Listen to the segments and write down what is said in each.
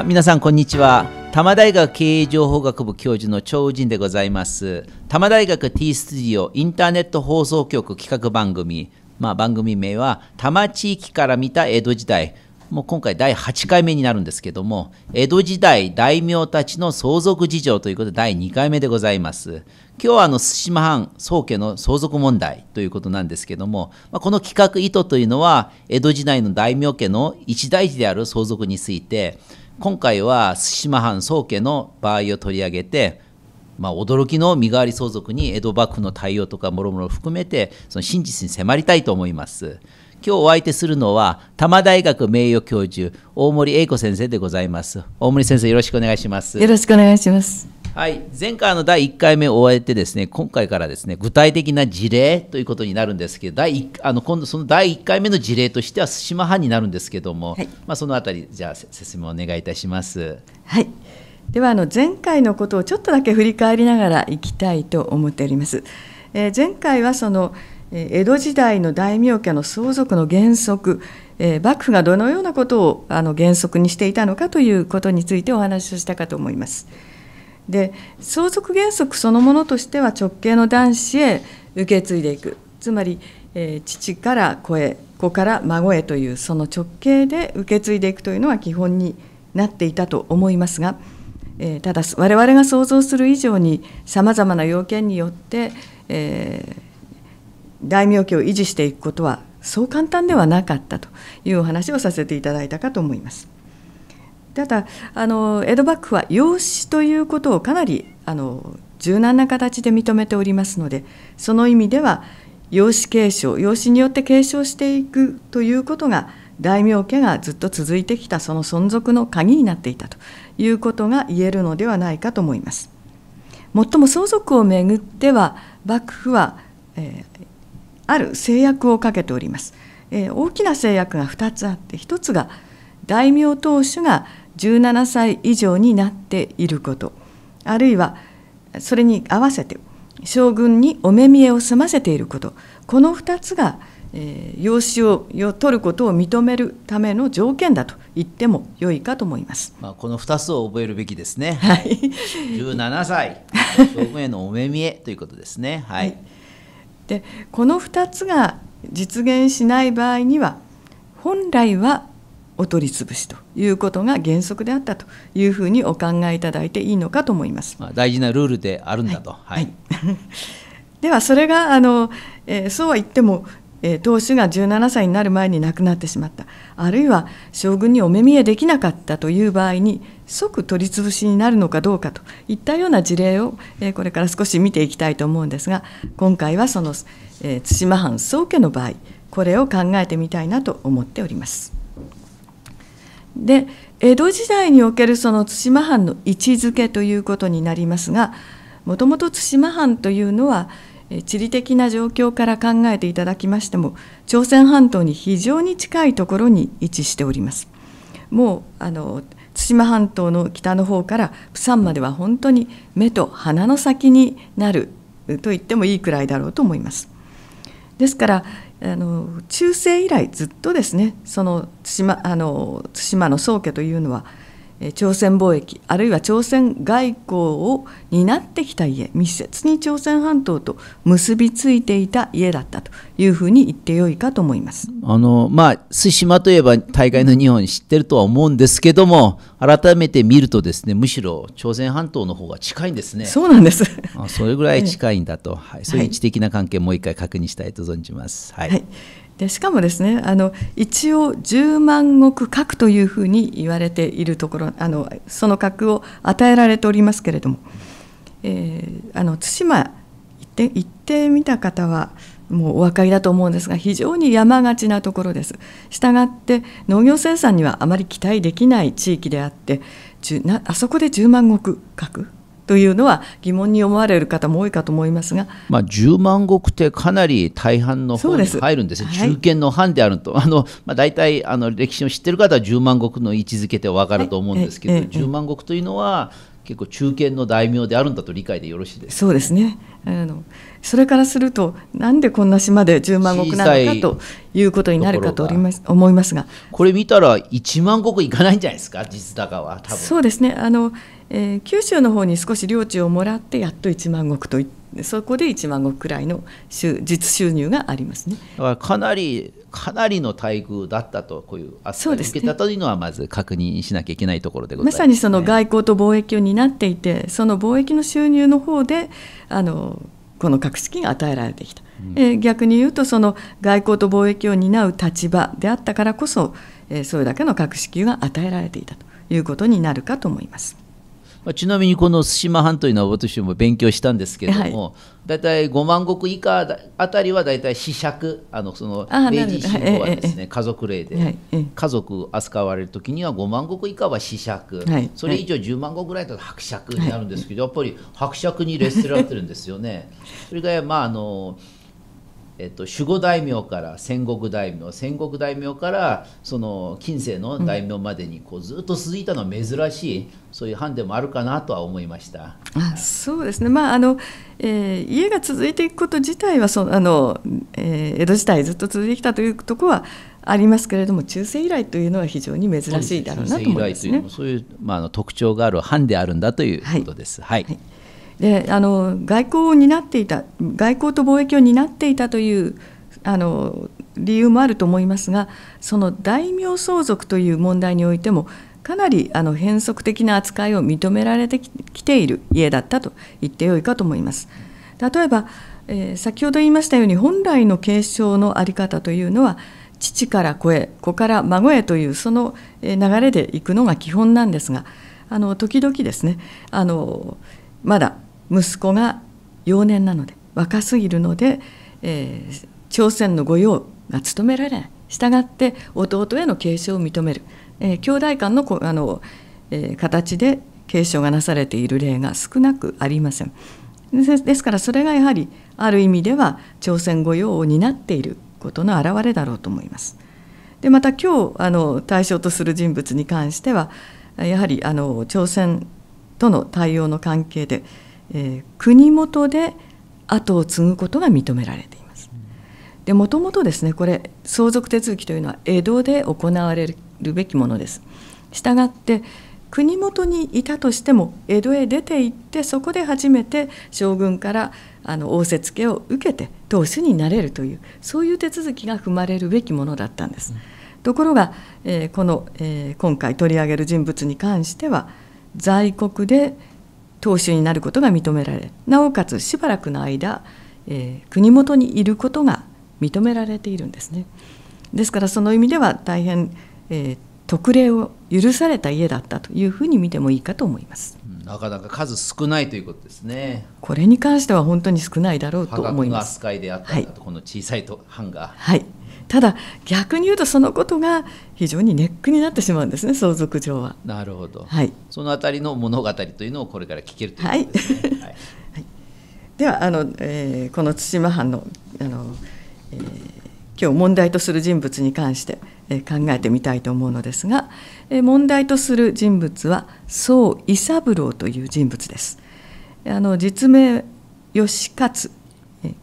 あ皆さんこんにちは多摩大学経営情報学部教授の超人でございます多摩大学 T スタジオインターネット放送局企画番組まあ番組名は多摩地域から見た江戸時代もう今回第8回目になるんですけども江戸時代大名たちの相続事情ということで第2回目でございます今日はあの対馬藩宗家の相続問題ということなんですけども、まあ、この企画意図というのは江戸時代の大名家の一大事である相続について今回は対馬藩宗家の場合を取り上げて、まあ、驚きの身代わり相続に江戸幕府の対応とかもろもろ含めてその真実に迫りたいと思います。今日お相手するのは多摩大学名誉教授大森英子先生でございます。大森先生よろしくお願いします。よろしくお願いします。はい、前回の第1回目を終えてですね今回からですね具体的な事例ということになるんですけど第1あの今度その第1回目の事例としては対馬藩になるんですけども、はい、まあ、そのあたりじゃあ説明お願いいたします。はいではあの前回のことをちょっとだけ振り返りながらいきたいと思っております。えー、前回はその江戸時代の大名家の相続の原則、えー、幕府がどのようなことをあの原則にしていたのかということについてお話をしたかと思います。で相続原則そのものとしては直系の男子へ受け継いでいくつまり、えー、父から子へ子から孫へというその直系で受け継いでいくというのは基本になっていたと思いますが、えー、ただ我々が想像する以上にさまざまな要件によって、えー、大名家を維持していくことはそう簡単ではなかったというお話をさせていただいたかと思います。ただあの江戸幕府は養子ということをかなりあの柔軟な形で認めておりますのでその意味では養子継承養子によって継承していくということが大名家がずっと続いてきたその存続の鍵になっていたということが言えるのではないかと思います。もっとも相続をめぐっては幕府は、えー、ある制約をかけております。えー、大きな制約が2つあって1つが大名当主が17歳以上になっていることあるいはそれに合わせて将軍にお目見えを済ませていることこの2つが、えー、養子を取ることを認めるための条件だと言っても良いかと思います、まあ、この2つを覚えるべきですね、はい、17 歳将軍へのお目見えということですね。はい、でこの2つが実現しない場合には本来はお取り潰しということが原則であったというふうにお考えいただいていいのかと思います。大事なルールであるんだと。はい。はい、ではそれがあの、えー、そうは言っても。えー、当主が17歳になる前に亡くなってしまったあるいは将軍にお目見えできなかったという場合に即取り潰しになるのかどうかといったような事例を、えー、これから少し見ていきたいと思うんですが今回はその、えー、対馬藩宗家の場合これを考えてみたいなと思っております。で江戸時代におけるその対馬藩の位置づけということになりますがもともと対馬藩というのは地理的な状況から考えていただきましても朝鮮半島に非常に近いところに位置しております。もうあの対馬半島の北の方から釜山までは本当に目と鼻の先になると言ってもいいくらいだろうと思います。ですからあの中世以来ずっとですねその対馬の対馬の宗家というのは朝鮮貿易あるいは朝鮮外交を担ってきた家密接に朝鮮半島と結びついていた家だったというふうに言ってよいかと思いますあのまあ対馬といえば大概の日本知ってるとは思うんですけども改めて見るとですねむしろ朝鮮半島の方が近いんですねそうなんですあそれぐらい近いんだと、はい、そういう位置的な関係もう一回確認したいと存じます。はい、はいでしかもですねあの一応10万石核というふうに言われているところあのその核を与えられておりますけれども、えー、あの対馬行って行ってみた方はもうお分かりだと思うんですが非常に山がちなところです。したがって農業生産にはあまり期待できない地域であってあそこで10万石核というのは疑問に思われる方も多いかと思いますが、まあ、10万石ってかなり大半の方に入るんですね、中堅の藩であると、あのまあ、大体あの歴史を知ってる方は10万石の位置づけて分かると思うんですけど、はい、10万石というのは、結構中堅の大名であるんだと理解でよろしいですか、ね、そうですねあのそれからするとなんでこんな島で10万石なのかということになるかと思いますがこれ見たら1万石いかないんじゃないですか実高はそうですねあの、えー、九州の方に少し領地をもらってやっと1万石といって。そこで1万石くらいの収実収入がありますね。だからかなりかなりの待遇だったとこういう扱いを受けたというのはまず確認しなきゃいけないところでございます、ねすね、まさにその外交と貿易を担っていてその貿易の収入の方であのこの格式が与えられてきた、うん、え逆に言うとその外交と貿易を担う立場であったからこそ、えそれだけの格式が与えられていたということになるかと思います。まあ、ちなみにこの対馬藩というのは私も勉強したんですけれども、大体、はい、い5万石以下あたりは大体四尺あのその明治維新後はですね、家族例で、家族扱われる時には5万石以下は四尺、はい、それ以上10万石ぐらいだと伯爵になるんですけど、やっぱり伯爵に劣勢られてるんですよね。それがまああのえっと、守護大名から戦国大名戦国大名からその近世の大名までにこうずっと続いたのは珍しい、うん、そういう藩でもあるかなとは思いました。あそうですね、まああのえー、家が続いていくこと自体はそあの、えー、江戸時代ずっと続いてきたというところはありますけれども中世以来というのは非常に珍しいだろうなと思いますね。中世以来というそういう、まあ、あの特徴がある藩であるんだということです。はい、はいであの外交を担っていた外交と貿易を担っていたというあの理由もあると思いますがその大名相続という問題においてもかなりあの変則的な扱いを認められてきている家だったと言ってよいかと思います。例えば、えー、先ほど言いましたように本来の継承の在り方というのは父から子へ子から孫へというその流れでいくのが基本なんですがあの時々ですねあのまだ息子が幼年なので若すぎるので、えー、朝鮮の御用が務められないしたがって弟への継承を認める、えー、兄弟間のあの、えー、形で継承がなされている例が少なくありませんですからそれがやはりある意味では朝鮮御用を担っていることの表れだろうと思います。でまた今日あの対象とする人物に関してはやはりあの朝鮮との対応の関係でえー、国元で後を継ぐことが認められています。でもともとですねこれ相続手続きというのは江戸で行われるべきものです。したがって国元にいたとしても江戸へ出て行ってそこで初めて将軍からあの仰せつけを受けて当主になれるというそういう手続きが踏まれるべきものだったんです。ところが、えー、この、えー、今回取り上げる人物に関しては在国で当主になることが認められなおかつしばらくの間、えー、国元にいることが認められているんですね。ですからその意味では大変、えー、特例を許された家だったというふうに見てもいいかと思います。なかなか数少ないということですね。これに関しては本当に少ないだろうと思います。扱いであった、はい、この小さいとガーはいただ逆に言うとそのことが非常にネックになってしまうんですね相続上は。なるほど、はい、そのあたりの物語というのをこれから聞けるということですね。はいはい はい、ではあの、えー、この対馬藩のあの、えー、今日問題とする人物に関して、えー、考えてみたいと思うのですが、えー、問題とする人物は宋伊三郎という人物です。あの実名義勝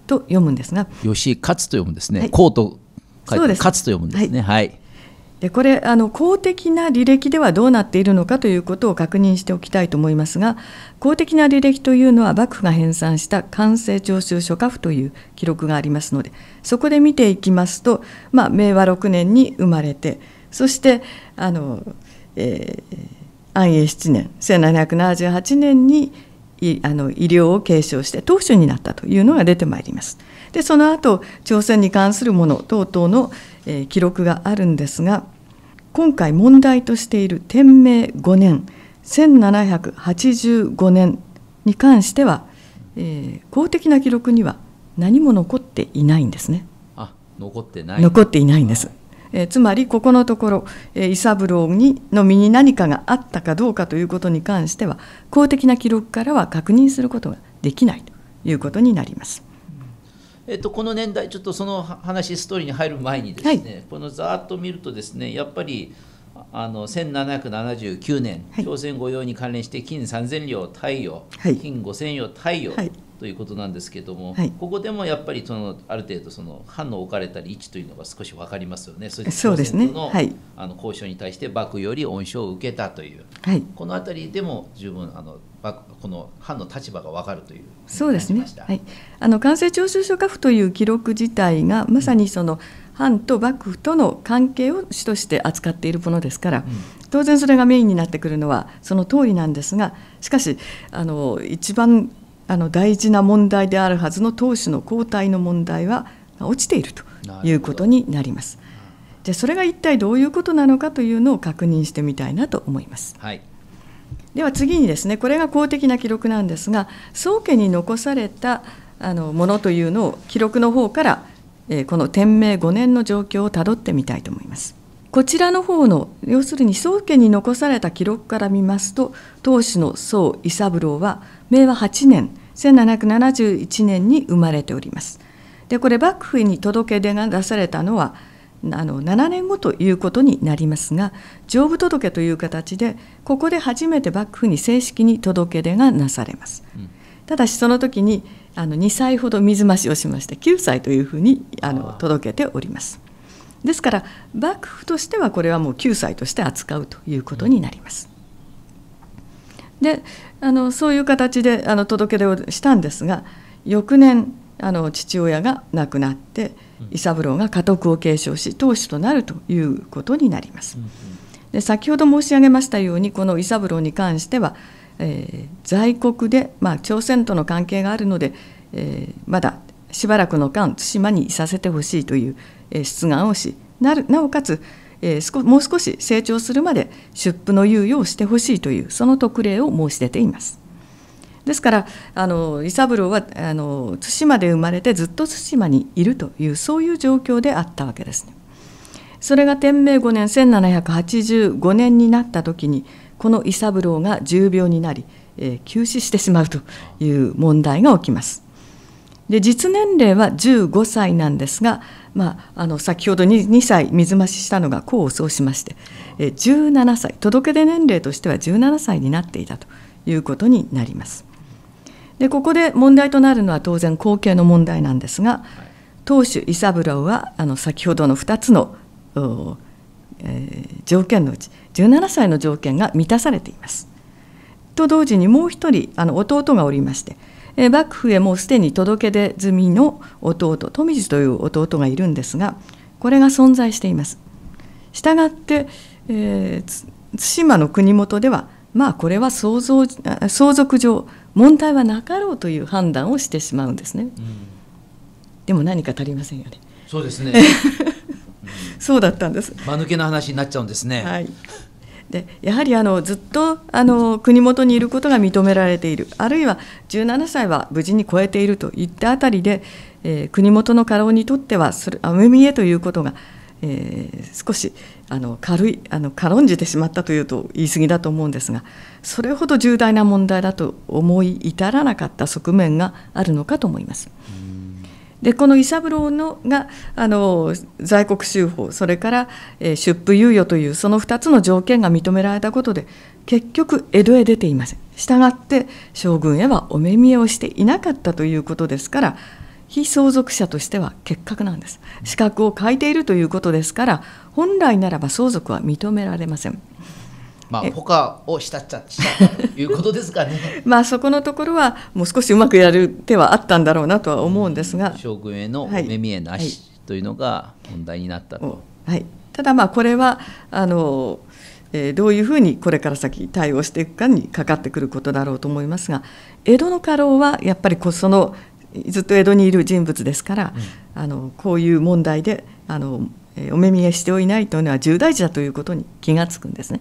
と読むんですが義勝と読むんですね。はい、コそうです勝つと読むんですね。はい、はいでこれあの公的な履歴ではどうなっているのかということを確認しておきたいと思いますが公的な履歴というのは幕府が編纂した官製徴収書家譜という記録がありますのでそこで見ていきますと、まあ、明和6年に生まれてそしてあの、えー、安永7年1778年にあの医療を継承して当主になったというのが出てまいります。でその後朝鮮に関するもの等々の、えー、記録があるんですが今回問題としている天明5年1785年に関しては、えー、公的な記録には何も残っていないんですね。あ残ってない残っていないんです。えー、つまりここのところ、えー、イサブローにの身に何かがあったかどうかということに関しては公的な記録からは確認することができないということになります。えっと、この年代、ちょっとその話、ストーリーに入る前にですね、はい、このざーっと見るとですね、やっぱりあの1779年、朝鮮御用に関連して金3000両太陽、はい、金5000両太陽、はい、ということなんですけども、はい、ここでもやっぱりそのある程度その藩の置かれたり位置というのが少し分かりますよね。そうですね。はい、あの交渉に対して幕より恩賞を受けたという、はい、この辺りでも十分あのこの藩の立場が分かるというそうですね。はい、あの関西徴収書家譜という記録自体がまさにその、う藩と幕府との関係を主として扱っているものですから、うん、当然それがメインになってくるのはその通りなんですがしかしあの一番あの大事な問題であるはずの党首の交代の問題は落ちているということになります。じゃあそれが一体どういうことなのかというのを確認してみたいなと思います。はい、では次にですねこれが公的な記録なんですが宗家に残されたあのものというのを記録の方から、えー、この天明5年の状況をたどってみたいと思います。こちらの方の要するに宗家に残された記録から見ますと当主の宗伊三郎は明和8年1771年に生まれております。でこれ幕府に届け出が出されたのはあの7年後ということになりますが上部届という形でここで初めて幕府に正式に届け出がなされます。ただしその時にあの2歳ほど水増しをしまして9歳というふうにあの届けております。ですから幕府としてはこれはもう救済として扱うということになります。であのそういう形であの届け出をしたんですが翌年あの父親が亡くなって伊三郎が家督を継承し当主となるということになります。で先ほど申し上げましたようにこの伊三郎に関しては、えー、在国で、まあ、朝鮮との関係があるので、えー、まだしばらくの間対馬にいさせてほしいという出願をしなるなおかつもう少し成長するまで出布の猶予をしてほしいというその特例を申し出ています。ですからあの伊三郎はあの対馬で生まれてずっと対馬にいるというそういう状況であったわけですね。それが天明5年1785年になった時にこの伊三郎が重病になり、えー、急死してしまうという問題が起きます。で実年齢は15歳なんですがまあ、あの先ほど 2, 2歳水増ししたのが功を奏しましてえ17歳届出年齢としては17歳になっていたということになります。でここで問題となるのは当然後継の問題なんですが当主伊三郎はあの先ほどの2つの、えー、条件のうち17歳の条件が満たされています。と同時にもう一人あの弟がおりましてえ幕府へもうすでに届け出済みの弟富士という弟がいるんですがこれが存在しています。したがって、えー、対馬の国元ではまあこれは相続上問題はなかろうという判断をしてしまうんですね。うん、でも何か足りませんよね。そうですね。そうだったんです。間抜けな話になっちゃうんですね。はい。でやはりあのずっとあの国元にいることが認められているあるいは17歳は無事に超えているといったあたりで、えー、国元の家老にとってはそれ雨見えということが、えー、少しあの軽いあの軽んじてしまったというと言い過ぎだと思うんですがそれほど重大な問題だと思い至らなかった側面があるのかと思います。でこの伊三郎のがあの在国修法それから、えー、出府猶予というその2つの条件が認められたことで結局江戸へ出ていませんしたがって将軍へはお目見えをしていなかったということですから被相続者としては結核なんです資格を欠いているということですから本来ならば相続は認められません。まあ、ポカをしたっちゃたということですかね まあそこのところはもう少しうまくやる手はあったんだろうなとは思うんですが将軍への目見えなしというのが問題になったと。はい、はい、ただまあこれはあの、えー、どういうふうにこれから先対応していくかにかかってくることだろうと思いますが江戸の家老はやっぱりこそのずっと江戸にいる人物ですから、うん、あのこういう問題であのお目見えしておいないというのは重大事だということに気がつくんですね。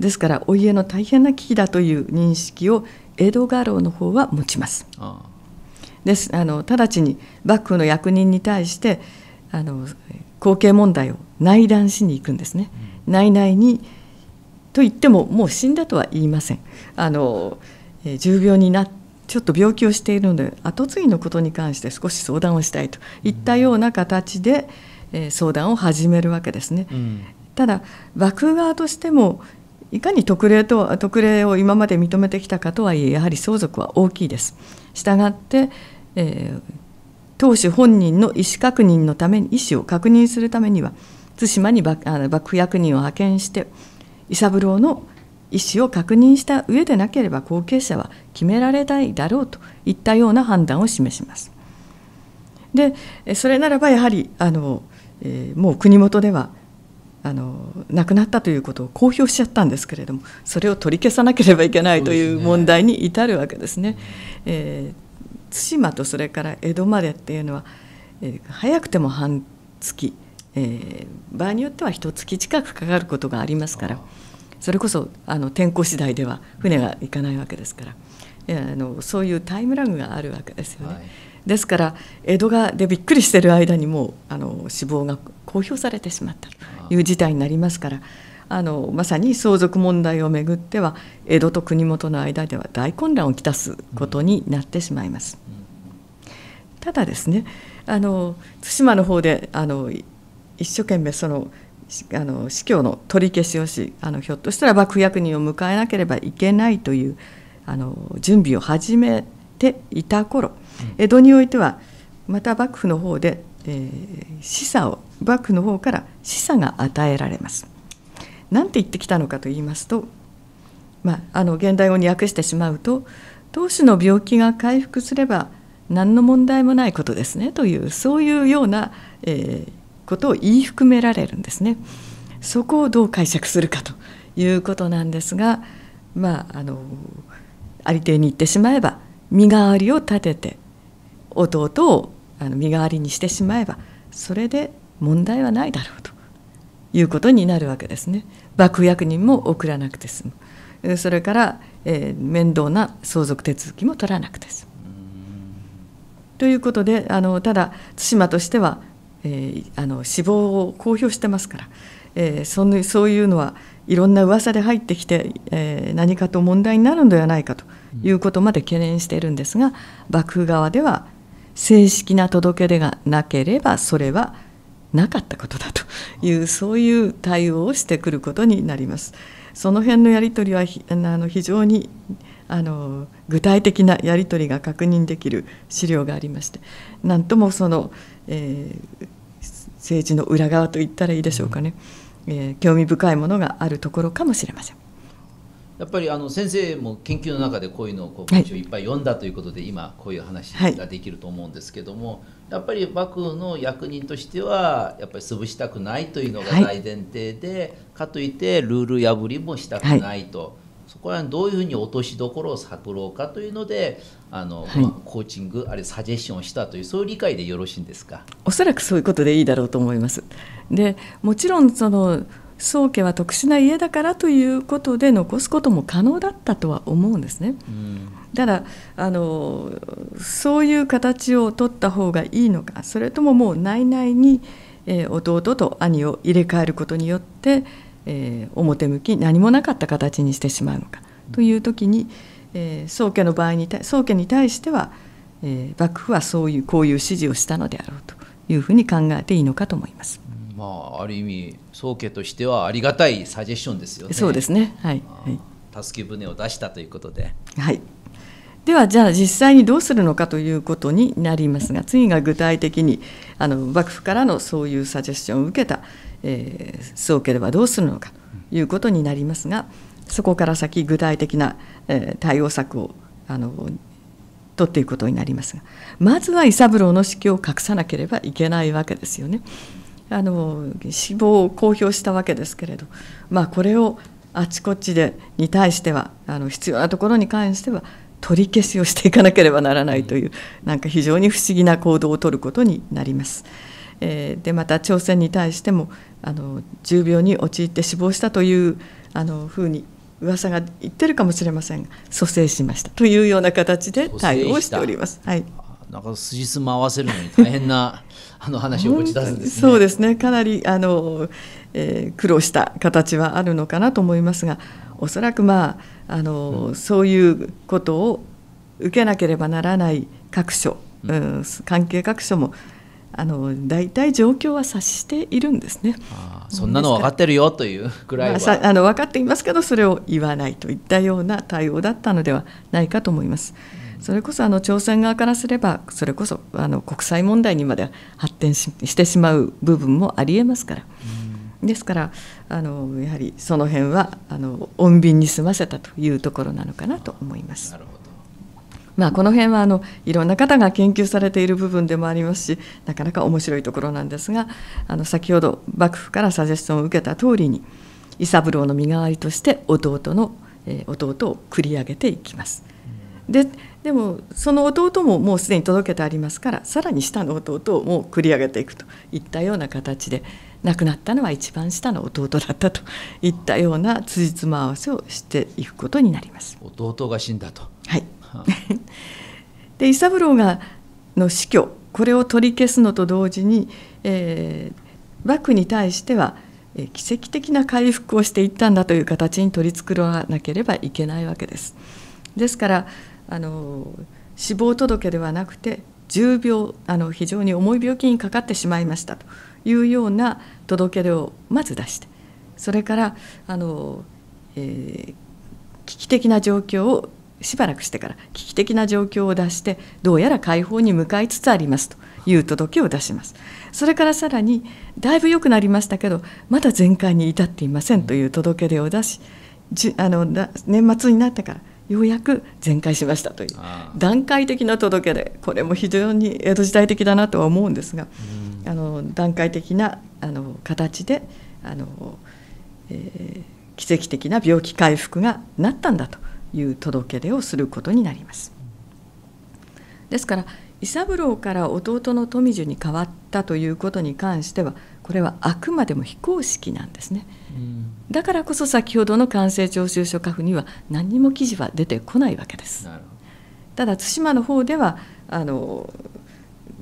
ですからお家の大変な危機だという認識を江戸家老の方は持ちますですあの直ちに幕府の役人に対してあの後継問題を内乱しに行くんですね、内々にと言ってももう死んだとは言いませんあの重病になちょっと病気をしているので後継ぎのことに関して少し相談をしたいといったような形で、え相談を始めるわけですね。うん、ただ幕側としてもいかに特例と特例を今まで認めてきたかとはいえやはり相続は大きいです。したがって、えー、当主本人の意思確認のために意思を確認するためには対馬に幕府役人を派遣して伊三郎の意思を確認した上でなければ後継者は決められないだろうといったような判断を示します。でそれならばやはりあの、えー、もう国元ではあの亡くなったということを公表しちゃったんですけれどもそれを取り消さなければいけないという問題に至るわけですね。すねえー、対馬とそれから江戸までっていうのは、えー、早くても半月、えー、場合によっては一月近くかかることがありますからそれこそあの天候次第では船が行かないわけですから、えー、あのそういうタイムラグがあるわけですよね。はいですから江戸がでびっくりしてる間にもうあの死亡が公表されてしまった、いう事態になりますからあのまさに相続問題をめぐっては江戸と国元の間では大混乱をきたすことになってしまいます。ただですねあの対馬の方であの一生懸命そのあの司教の取り消しをしあのひょっとしたら幕府役人を迎えなければいけないというあの準備を始めていた頃、江戸においてはまた幕府の方でえー、示唆を幕府の方から示唆が与えられます。なんて言ってきたのかと言いますと、まあ、あの現代語に訳してしまうと当主の病気が回復すれば何の問題もないことですねというそういうような、えー、ことを言い含められるんですね。そこをどう解釈するかということなんですが、まあ、あのありていに言ってしまえば身代わりを立てて弟をあの身代わりにしてしまえばそれで問題はないだろうということになるわけですね。爆薬人も送らなくて済むそれから、えー、面倒な相続手続きも取らなくて済む。ということであのただ対馬としては、えー、あの死亡を公表してますから、えー、そのそういうのはいろんな噂で入ってきて、えー、何かと問題になるのではないかということまで懸念しているんですが幕府側では正式な届け出がなければそれはなかったことだというそういう対応をしてくることになります。その辺のやり取りはあの非常にあの具体的なやり取りが確認できる資料がありまして何ともその、えー、政治の裏側といったらいいでしょうかね、えー、興味深いものがあるところかもしれません。やっぱりあの先生も研究の中でこういうのをこう文章いっぱい読んだということで、今こういう話ができると思うんですけども、やっぱり幕府の役人としてはやっぱり潰したくないというのが大前提で、かといってルール破りもしたくないと。そこらどういうふうに落としどころを探ろうかというのであの、はいまあ、コーチングあるいはサジェッションをしたというそういう理解でよろしいんですかおそらくそういうことでいいだろうと思います。でもちろんその宗家は特殊な家だからということで残すことも可能だったとは思うんですね。だからあのそういう形を取った方がいいのかそれとももう内々に、えー、弟と兄を入れ替えることによって、えー、表向き何もなかった形にしてしまうのかという時に、えー、宗家の場合に宗家に対しては、え幕府はそういうこういう指示をしたのであろうというふうに考えていいのかと思います。まあ、ある意味宗家としてはありがたいサジェッションですよね。そうですね、はい助け舟を出したということで、はい、ではじゃあ実際にどうするのかということになりますが次が具体的にあの幕府からのそういうサジェッションを受けた、えー、宗家ではどうするのかということになりますがそこから先具体的な、えー、対応策をあの取っていくことになりますがまずは伊三郎の指揮を隠さなければいけないわけですよね。あの死亡を公表したわけですけれど、まあ、これをあちこちでに対してはあの必要なところに関しては取り消しをしていかなければならないというなんか非常に不思議な行動をとることになります。えー、でまた朝鮮に対してもあの重病に陥って死亡したというあのふうに噂が言ってるかもしれませんが蘇生しましたというような形で対応しております。はい、なんか筋すま合わせるのに大変なあの話を持ち出すんです、ね、そうですねかなりあの、えー、苦労した形はあるのかなと思いますがおそらくまああの、うん、そういうことを受けなければならない各所、うん、関係各所もあの大体状況は察しているんですね。あそんなの分かってるよというくらいは、まあ、あの分かっていますけどそれを言わないといったような対応だったのではないかと思います。それこそあの朝鮮側からすればそれこそあの国際問題にまで発展してしまう部分もありえますから。ですからあのやはりその辺はあの穏便に済ませたというところなのかなと思います。まあ、この辺はあのいろんな方が研究されている部分でもありますしなかなか面白いところなんですがあの先ほど幕府からサジェスションを受けた通りに伊三郎の身代わりとして弟の、え弟を繰り上げていきます。ででもその弟ももうすでに届けてありますからさらに下の弟をもう繰り上げていくといったような形で亡くなったのは一番下の弟だったといったような辻褄合わせをしていくことになります。弟が死んだと、はい、で伊三郎がの死去これを取り消すのと同時に、えー、幕に対しては奇跡的な回復をしていったんだという形に取り繕わなければいけないわけです。ですからあの死亡届ではなくて重病あの非常に重い病気にかかってしまいましたというような届け出をまず出してそれからあの、えー、危機的な状況をしばらくしてから危機的な状況を出してどうやら解放に向かいつつありますという届けを出しますそれからさらにだいぶ良くなりましたけどまだ全開に至っていませんという届け出を出しあの年末になってからようやく全開しましたという段階的な届け出これも非常に江戸時代的だなとは思うんですが、うん、あの段階的なあの形であの、えー、奇跡的な病気回復がなったんだという届け出をすることになります。ですから伊三郎から弟の富樹に変わったということに関してはこれはあくまでも非公式なんですね。だからこそ先ほどの官成徴収書家譜には何にも記事は出てこないわけです。ただ対馬の方ではあの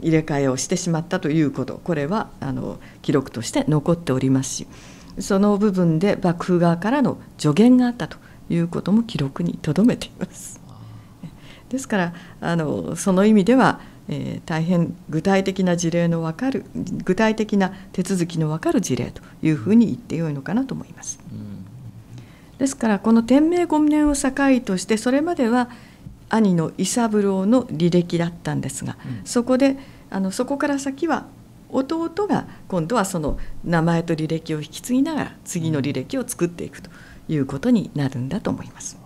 入れ替えをしてしまったということこれはあの記録として残っておりますしその部分で幕府側からの助言があったということも記録に留めています。ですからあのその意味ではえー、大変具体的な事例の分かる具体的な手続きの分かる事例というふうに言ってよいのかなと思います。ですからこの天明5年を境としてそれまでは兄の伊三郎の履歴だったんですが、うん、そこであのそこから先は弟が今度はその名前と履歴を引き継ぎながら次の履歴を作っていくということになるんだと思います。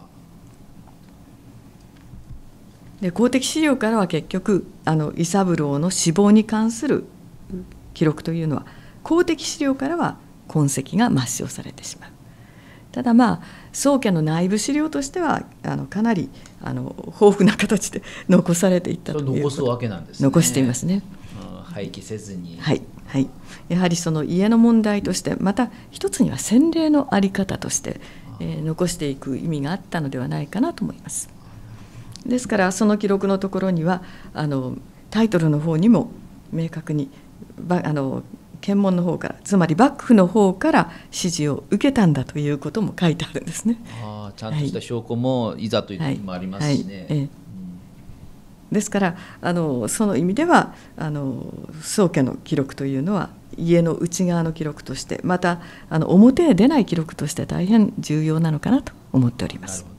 で公的資料からは結局あの伊三郎の死亡に関する記録というのは公的資料からは痕跡が抹消されてしまう。ただまあ宗家の内部資料としてはあのかなりあの豊富な形で 残されていったという残すわけなんです、ね、残していますね。うん、廃棄せずに、はいはい、やはりその家の問題としてまた一つには洗礼の在り方として、えー、残していく意味があったのではないかなと思います。ですからその記録のところにはあのタイトルの方にも明確にあの検問の方からつまり幕府の方から指示を受けたんだということも書いてあるんですね。あちゃんとした証拠もいざという時もありますしね。ですからあのその意味ではあの宗家の記録というのは家の内側の記録としてまたあの表へ出ない記録として大変重要なのかなと思っております。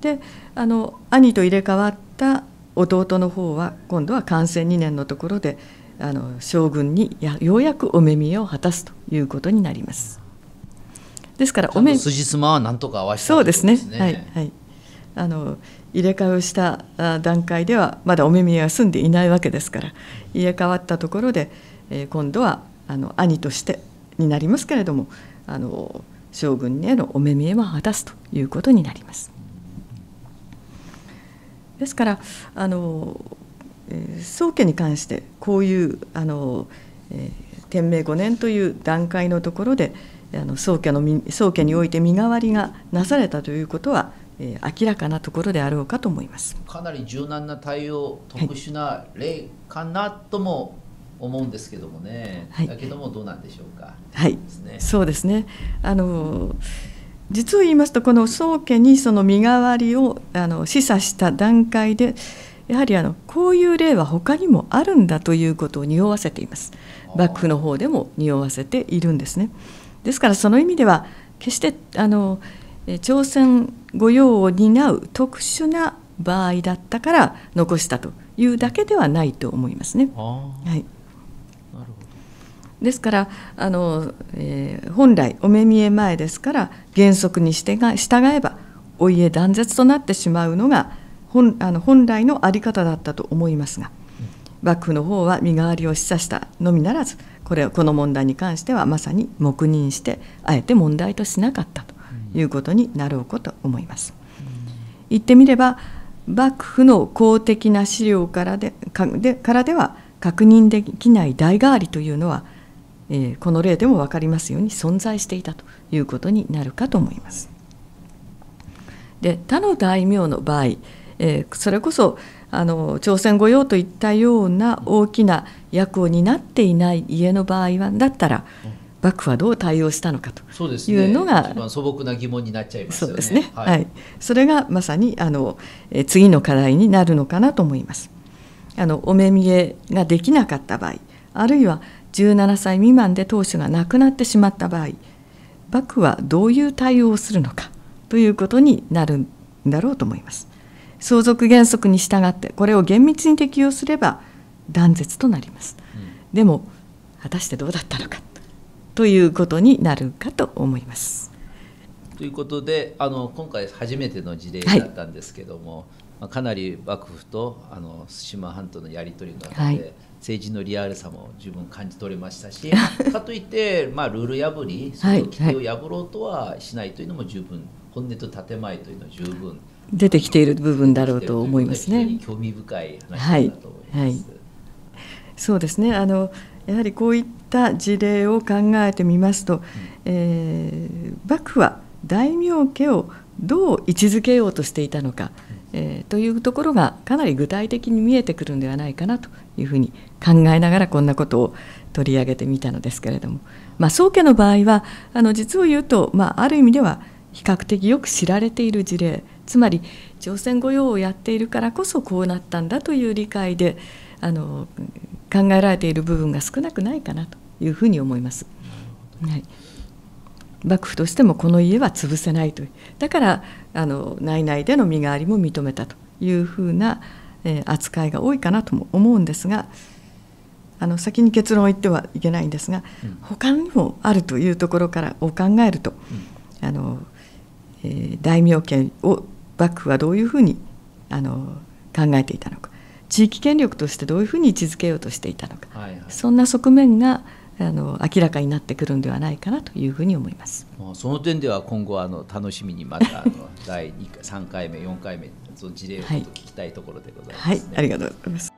であの兄と入れ替わった弟の方は今度は寛政2年のところであの将軍にやようやくお目見えを果たすということになります。ですからお目筋妻はなんとか合わせた、そうですね。はい、はい、あの入れ替えをした段階ではまだお目見えは済んでいないわけですから入れ替わったところで、えー、今度はあの兄としてになりますけれどもあの将軍へのお目見えも果たすということになります。ですからあの宗家に関してこういうあの、えー、天明5年という段階のところであの宗家の宗家において身代わりがなされたということは明らかなところであろうかと思いますかなり柔軟な対応特殊な例かなとも思うんですけどもね、はい、だけどもどうなんでしょうか、はい、ね、そうですねあの、うん実を言いますとこの宗家にその身代わりをあの示唆した段階でやはりあのこういう例は他にもあるんだということを匂わせています幕府の方でも匂わせているんですねですからその意味では決してあの朝鮮御用を担う特殊な場合だったから残したというだけではないと思いますね。はいですからあの、えー、本来お目見え前ですから原則に従えばお家断絶となってしまうのが本あの本来の在り方だったと思いますが幕府の方は身代わりを示唆したのみならずこれこの問題に関してはまさに黙認してあえて問題としなかったということになろうかと思います。言ってみれば幕府の公的な資料からでからでは確認できない代替わりというのはえこの例でも分かりますように存在していたということになるかと思います。で他の大名の場合、えそれこそあの朝鮮御用といったような大きな役を担っていない家の場合はだったら幕府はどう対応したのかというのが、ね、素朴な疑問になっちゃいます、ね、そうですね、はい、はい、それがまさにあの次の課題になるのかなと思います。あのお目見えができなかった場合あるいは17歳未満で当主が亡くなってしまった場合幕府はどういう対応をするのかということになるんだろうと思います。相続原則に従ってこれを厳密に適用すれば断絶となります。うん、でも果たしてどうだったのかということになるかと思います。ということであの今回初めての事例だったんですけども、はい、かなり幕府とあの対馬半島のやり取りの中で、はい政治のリアルさも十分感じ取れましたし かといって、まあ、ルール破りその規定を破ろうとはしないというのも十分、はいはい、本音と建前というのは十分出てきている部分だろうと思いますね。興味深い話だと思います、はい、そうですねあのやはりこういった事例を考えてみますと、うん、えー、幕府は大名家をどう位置づけようとしていたのか。えー、というところがかなり具体的に見えてくるんではないかなというふうに考えながらこんなことを取り上げてみたのですけれども、まあ、宗家の場合はあの実を言うと、まあ、ある意味では比較的よく知られている事例つまり朝鮮御用をやっているからこそこうなったんだという理解であの考えられている部分が少なくないかなというふうに思います。はい幕府としてもこの家は潰せないというだからあの内々での身代わりも認めたというふうな、え扱いが多いかなとも思うんですがあの先に結論を言ってはいけないんですが、うん、他にもあるというところからを考えると、うん、あのえー、大名権を幕府はどういうふうにあの考えていたのか地域権力としてどういうふうに位置づけようとしていたのか、はいはい、そんな側面があの明らかになってくるんではないかなというふうに思います。その点では今後あの楽しみにまたあの 第二回3回目四回目その事例を聞きたいところでございます、ねはい、はい、ありがとうございます。